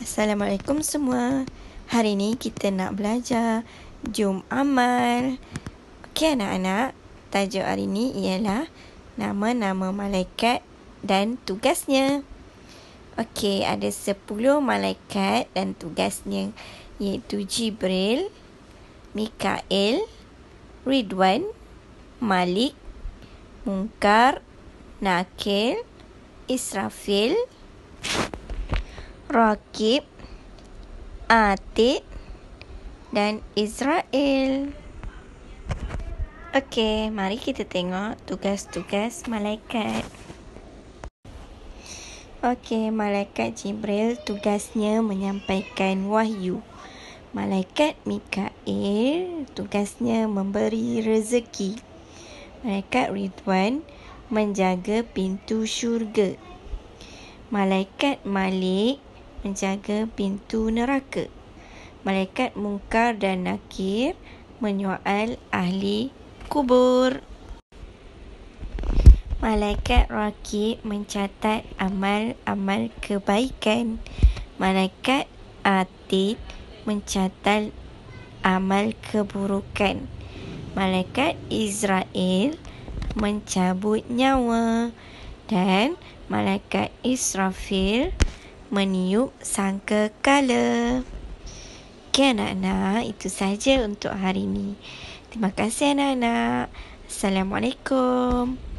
Assalamualaikum semua. Hari ini kita nak belajar jum amal. Okey anak-anak, tajuk hari ini ialah nama-nama malaikat dan tugasnya. Okey, ada 10 malaikat dan tugasnya iaitu Jibril, Mikael, Ridwan, Malik, Munkar, Nakil, Israfil, Rakib, Atik dan Israel. Okey, mari kita tengok tugas-tugas malaikat. Okey, malaikat Jibril tugasnya menyampaikan wahyu. Malaikat Mikael tugasnya memberi rezeki. Malaikat Ridwan menjaga pintu syurga. Malaikat Malik menjaga pintu neraka. Malaikat mungkar dan nakir menyoal ahli kubur. Malaikat rakib mencatat amal-amal kebaikan. Malaikat atid mencatat amal keburukan. Malaikat Israel mencabut nyawa dan malaikat Israfil meniup sangka kala. Okey anak-anak, itu saja untuk hari ini. Terima kasih anak-anak. Assalamualaikum.